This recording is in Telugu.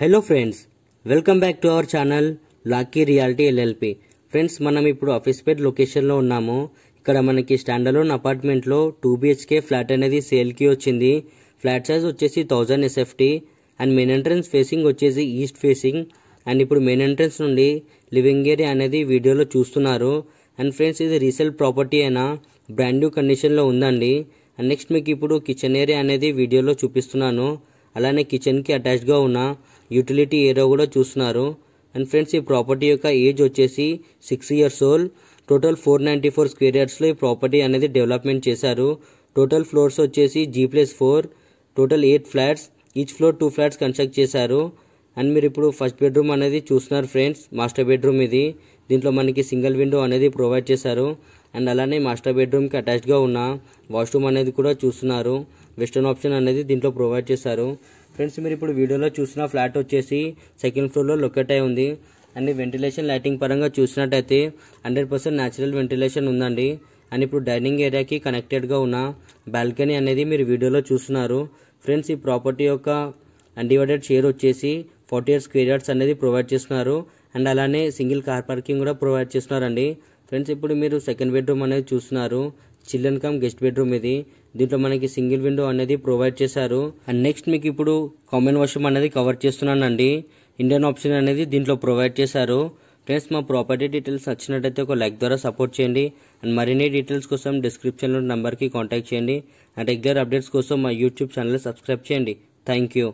hello friends welcome back to our channel lucky reality LLP friends మనం ఇప్పుడు ఆఫీస్పేట్ లొకేషన్లో ఉన్నాము ఇక్కడ మనకి స్టాండలోన్ అపార్ట్మెంట్లో టూ బిహెచ్కే ఫ్లాట్ అనేది సేల్కి వచ్చింది ఫ్లాట్ సైజ్ వచ్చేసి thousand SFT and main entrance facing వచ్చేసి ఈస్ట్ ఫేసింగ్ అండ్ ఇప్పుడు మెయిన్ ఎంట్రన్స్ నుండి లివింగ్ ఏరియా అనేది వీడియోలో చూస్తున్నారు అండ్ ఫ్రెండ్స్ ఇది రీసెల్ ప్రాపర్టీ అయినా బ్రాండ్ న్యూ కండిషన్లో ఉందండి అండ్ నెక్స్ట్ మీకు ఇప్పుడు కిచెన్ ఏరియా అనేది వీడియోలో చూపిస్తున్నాను అలానే కిచెన్కి అటాచ్గా ఉన్న యూటిలిటీ ఏరో కూడా చూస్తున్నారు అండ్ ఫ్రెండ్స్ ఈ ప్రాపర్టీ యొక్క ఏజ్ వచ్చేసి six years old total four ninety four square యార్డ్స్లో ఈ ప్రాపర్టీ అనేది డెవలప్మెంట్ చేశారు టోటల్ ఫ్లోర్స్ వచ్చేసి G plus four total eight flats each floor two flats construct చేశారు అండ్ మీరు ఇప్పుడు ఫస్ట్ బెడ్రూమ్ అనేది చూస్తున్నారు ఫ్రెండ్స్ మాస్టర్ బెడ్రూమ్ ఇది దీంట్లో మనకి సింగిల్ విండో అనేది ప్రొవైడ్ చేశారు అండ్ అలానే మాస్టర్ బెడ్రూమ్కి అటాచ్డ్గా ఉన్న వాష్రూమ్ అనేది కూడా చూస్తున్నారు వెస్టర్న్ ఆప్షన్ అనేది దీంట్లో ప్రొవైడ్ చేశారు ఫ్రెండ్స్ మీరు ఇప్పుడు వీడియోలో చూసిన ఫ్లాట్ వచ్చేసి సెకండ్ ఫ్లోర్లో లొకేట్ అయి ఉంది అండ్ వెంటిలేషన్ లైటింగ్ పరంగా చూసినట్టయితే హండ్రెడ్ పర్సెంట్ న్యాచురల్ వెంటిలేషన్ ఉందండి అండ్ ఇప్పుడు డైనింగ్ ఏరియాకి కనెక్టెడ్గా ఉన్న బాల్కనీ అనేది మీరు వీడియోలో చూస్తున్నారు ఫ్రెండ్స్ ఈ ప్రాపర్టీ యొక్క అన్డివైడెడ్ షేర్ వచ్చేసి ఫార్టీ ఎయిట్ స్క్వేర్ యార్డ్స్ అనేది ప్రొవైడ్ చేస్తున్నారు అండ్ అలానే సింగిల్ కార్ పార్కింగ్ కూడా ప్రొవైడ్ చేస్తున్నారండి ఫ్రెండ్స్ ఇప్పుడు మీరు సెకండ్ బెడ్రూమ్ అనేది చూస్తున్నారు చిల్డ్రన్ కమ్ గెస్ట్ బెడ్రూమ్ ఇది దీంట్లో మనకి సింగిల్ విండో అనేది ప్రొవైడ్ చేశారు అండ్ నెక్స్ట్ మీకు ఇప్పుడు కామన్ వాష్రూమ్ అనేది కవర్ చేస్తున్నానండి ఇండియన్ ఆప్షన్ అనేది దీంట్లో ప్రొవైడ్ చేశారు ఫ్రెండ్స్ మా ప్రాపర్టీ డీటెయిల్స్ నచ్చినట్టయితే ఒక లైక్ ద్వారా సపోర్ట్ చేయండి అండ్ మరిన్ని డీటెయిల్స్ కోసం డిస్క్రిప్షన్లో నెంబర్కి కాంటాక్ట్ చేయండి అండ్ రెగ్యులర్ అప్డేట్స్ కోసం మా యూట్యూబ్ ఛానల్ సబ్స్క్రైబ్ చేయండి థ్యాంక్ యూ